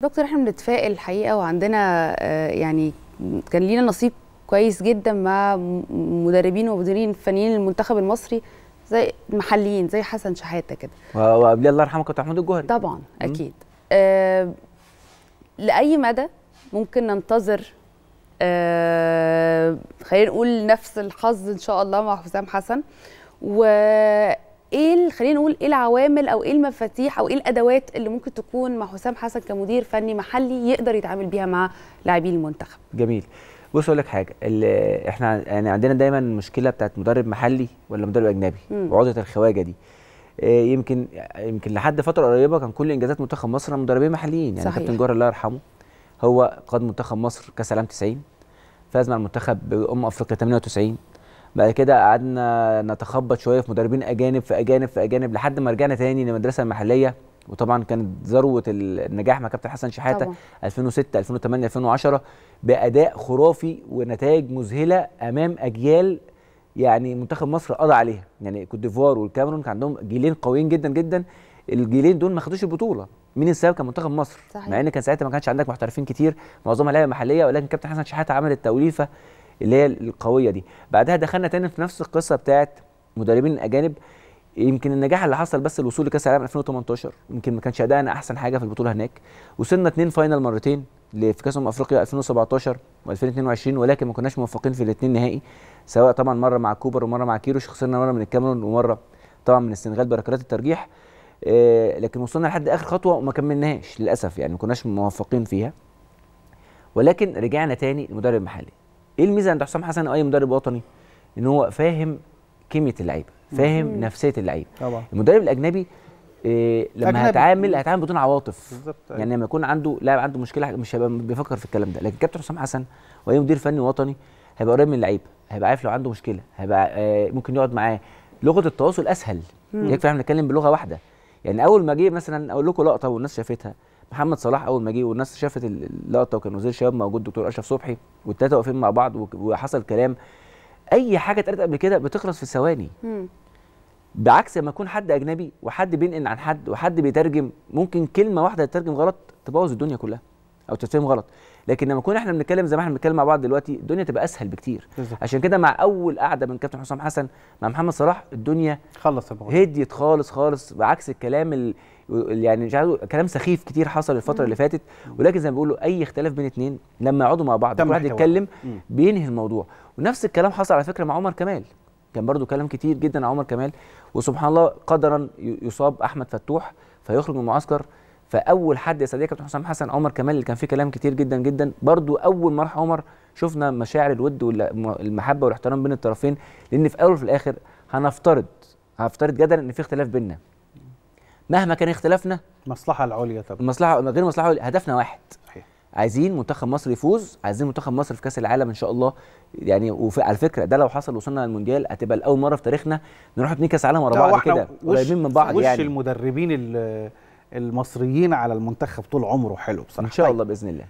دكتور احنا بنتفائل الحقيقه وعندنا آه، يعني كان لينا نصيب كويس جدا مع مدربين ومديرين فنيين المنتخب المصري زي محليين زي حسن شحاته كده وقبل الله يرحمه كابتن محمود الجوهري طبعا اكيد آه لاي مدى ممكن ننتظر آه خلينا نقول نفس الحظ ان شاء الله مع حسام حسن و ايه خلينا نقول ايه العوامل او ايه المفاتيح او ايه الادوات اللي ممكن تكون مع حسام حسن كمدير فني محلي يقدر يتعامل بيها مع لاعبي المنتخب جميل بص اقول لك حاجه اللي احنا يعني عندنا دايما مشكله بتاعت مدرب محلي ولا مدرب اجنبي وعقده الخواجه دي آه، يمكن يمكن لحد فتره قريبه كان كل انجازات منتخب مصر مدربين محليين يعني كابتن جوهر الله يرحمه هو قاد منتخب مصر كاس العالم 90 فاز مع المنتخب بام افريقيا 98 بعد كده قعدنا نتخبط شويه في مدربين اجانب في اجانب في اجانب لحد ما رجعنا تاني للمدرسه المحليه وطبعا كانت ذروه النجاح مع كابتن حسن شحاته طبعا. 2006 2008 2010 باداء خرافي ونتائج مذهله امام اجيال يعني منتخب مصر قضى عليها يعني كوت ديفوار والكاميرون كان عندهم جيلين قويين جدا جدا الجيلين دول ما خدوش البطوله مين السبب كان منتخب مصر صحيح. مع ان كان ساعتها ما كانش عندك محترفين كتير معظمها لعيبه محليه ولكن كابتن حسن شحاته عمل التوليفه اللي هي القويه دي بعدها دخلنا تاني في نفس القصه بتاعت مدربين الاجانب يمكن النجاح اللي حصل بس الوصول لكاس العالم 2018 يمكن ما كانش ادائنا احسن حاجه في البطوله هناك وصلنا اثنين فاينل مرتين في كاس امم افريقيا 2017 و2022 ولكن ما كناش موفقين في الاثنين نهائي سواء طبعا مره مع كوبر ومره مع كيروش خسرنا مره من الكاميرون ومره طبعا من السنغال بركلات الترجيح آه، لكن وصلنا لحد اخر خطوه وما كملناهاش للاسف يعني ما كناش موفقين فيها ولكن رجعنا تاني المدرب المحلي ايه الميزه عند حسام حسن اي مدرب وطني ان هو فاهم كيمياء اللعيبه فاهم مم. نفسيه اللعيبه طبعا المدرب الاجنبي إيه لما أجنبي. هتعامل هتعامل بدون عواطف بالظبط أيوة. يعني لما يكون عنده لاعب عنده مشكله مش هيبقى بيفكر في الكلام ده لكن كابتن حسام حسن واي مدير فني وطني هيبقى قريب من اللعيب هيبقى عارف لو عنده مشكله هيبقى آه ممكن يقعد معاه لغه التواصل اسهل يكفي احنا بنتكلم بلغه واحده يعني اول ما جه مثلا اقول لكم لقطه والناس شافتها محمد صلاح اول ما جه والناس شافت اللقطه وكان وزير الشباب موجود دكتور اشرف صبحي والثلاثه واقفين مع بعض وحصل كلام اي حاجه اتقالت قبل كده بتخلص في ثواني بعكس لما يكون حد اجنبي وحد بينقل عن حد وحد بيترجم ممكن كلمه واحده تترجم غلط تبوظ الدنيا كلها او تتفهم غلط لكن لما نكون احنا بنتكلم زي ما احنا بنتكلم مع بعض دلوقتي الدنيا تبقى اسهل بكتير بالزبط. عشان كده مع اول قعده من كابتن حسام حسن مع محمد صلاح الدنيا خلص هديت خالص خالص بعكس الكلام يعني مش عارف كلام سخيف كتير حصل الفتره اللي فاتت ولكن زي ما بيقولوا اي اختلاف بين اتنين لما يقعدوا مع بعض كل واحد يتكلم بينهي الموضوع ونفس الكلام حصل على فكره مع عمر كمال كان برضو كلام كتير جدا عن عمر كمال وسبحان الله قدرا يصاب احمد فتوح فيخرج من المعسكر فاول حد يا صديقي كابتن حسام حسن عمر كمال اللي كان فيه كلام كتير جدا جدا برضو اول ما راح عمر شفنا مشاعر الود والمحبه والاحترام بين الطرفين لان في الاول وفي الاخر هنفترض هفترض جدلا ان في اختلاف بيننا مهما كان اختلافنا المصلحه العليا طبعا المصلحه غير المصلحه العليا هدفنا واحد صحيح عايزين منتخب مصر يفوز عايزين منتخب مصر في كاس العالم ان شاء الله يعني وعلى فكره ده لو حصل وصلنا للمونديال هتبقى لاول مره في تاريخنا نروح اتنين كاس عالم ورا بعض كده قريبين من بعض وش يعني وش المدربين المصريين على المنتخب طول عمره حلو بصراحه ان شاء طيب. الله باذن الله